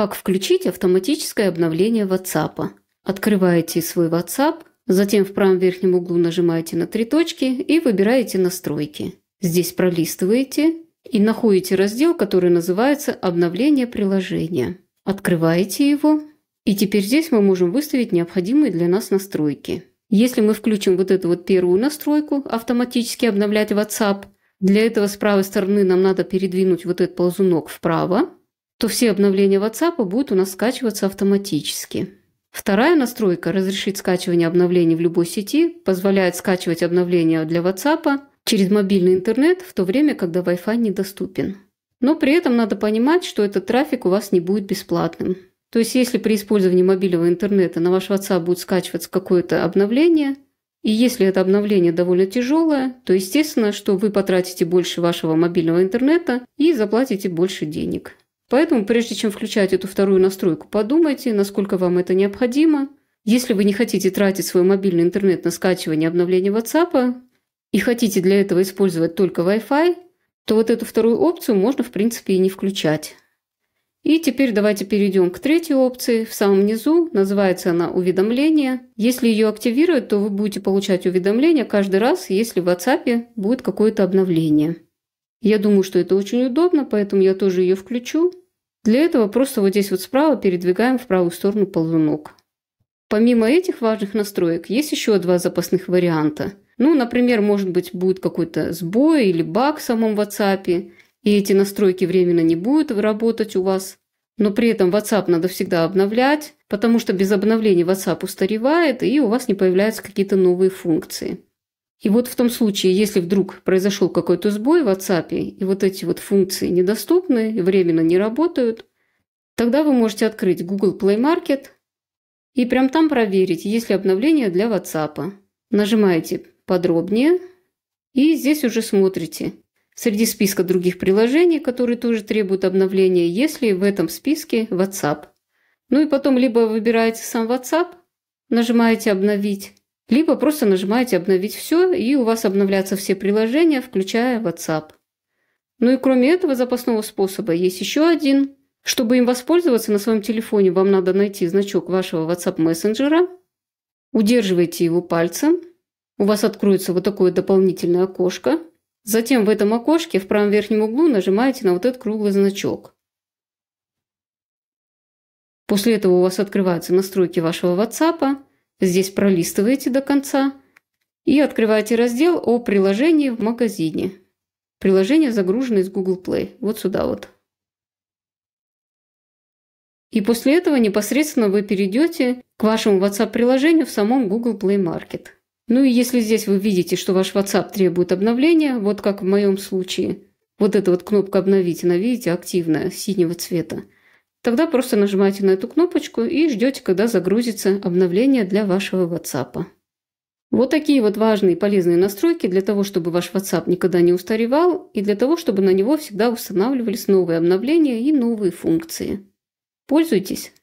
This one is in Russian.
Как включить автоматическое обновление WhatsApp. Открываете свой WhatsApp, затем в правом верхнем углу нажимаете на три точки и выбираете настройки. Здесь пролистываете и находите раздел, который называется «Обновление приложения». Открываете его, и теперь здесь мы можем выставить необходимые для нас настройки. Если мы включим вот эту вот первую настройку «Автоматически обновлять WhatsApp», для этого с правой стороны нам надо передвинуть вот этот ползунок вправо, то все обновления WhatsApp будут у нас скачиваться автоматически. Вторая настройка «Разрешить скачивание обновлений в любой сети» позволяет скачивать обновления для WhatsApp через мобильный интернет в то время, когда Wi-Fi недоступен. Но при этом надо понимать, что этот трафик у вас не будет бесплатным. То есть если при использовании мобильного интернета на ваш WhatsApp будет скачиваться какое-то обновление, и если это обновление довольно тяжелое, то естественно, что вы потратите больше вашего мобильного интернета и заплатите больше денег. Поэтому, прежде чем включать эту вторую настройку, подумайте, насколько вам это необходимо. Если вы не хотите тратить свой мобильный интернет на скачивание и обновление WhatsApp и хотите для этого использовать только Wi-Fi, то вот эту вторую опцию можно, в принципе, и не включать. И теперь давайте перейдем к третьей опции. В самом низу называется она «Уведомления». Если ее активировать, то вы будете получать уведомления каждый раз, если в WhatsApp будет какое-то обновление. Я думаю, что это очень удобно, поэтому я тоже ее включу. Для этого просто вот здесь вот справа передвигаем в правую сторону ползунок. Помимо этих важных настроек есть еще два запасных варианта. Ну, например, может быть, будет какой-то сбой или баг в самом WhatsApp, и эти настройки временно не будут работать у вас. Но при этом WhatsApp надо всегда обновлять, потому что без обновления WhatsApp устаревает, и у вас не появляются какие-то новые функции. И вот в том случае, если вдруг произошел какой-то сбой в WhatsApp, и вот эти вот функции недоступны и временно не работают, тогда вы можете открыть Google Play Market и прям там проверить, есть ли обновление для WhatsApp. Нажимаете «Подробнее» и здесь уже смотрите. Среди списка других приложений, которые тоже требуют обновления, есть ли в этом списке WhatsApp. Ну и потом либо выбираете сам WhatsApp, нажимаете «Обновить», либо просто нажимаете «Обновить все» и у вас обновляются все приложения, включая WhatsApp. Ну и кроме этого запасного способа есть еще один. Чтобы им воспользоваться на своем телефоне, вам надо найти значок вашего WhatsApp мессенджера, удерживайте его пальцем, у вас откроется вот такое дополнительное окошко, затем в этом окошке в правом верхнем углу нажимаете на вот этот круглый значок. После этого у вас открываются настройки вашего WhatsApp, Здесь пролистываете до конца и открываете раздел о приложении в магазине. Приложение загружено из Google Play. Вот сюда вот. И после этого непосредственно вы перейдете к вашему WhatsApp-приложению в самом Google Play Market. Ну и если здесь вы видите, что ваш WhatsApp требует обновления, вот как в моем случае, вот эта вот кнопка «Обновить», она, видите, активная, синего цвета – Тогда просто нажимайте на эту кнопочку и ждете, когда загрузится обновление для вашего WhatsApp. Вот такие вот важные и полезные настройки для того, чтобы ваш WhatsApp никогда не устаревал и для того, чтобы на него всегда устанавливались новые обновления и новые функции. Пользуйтесь!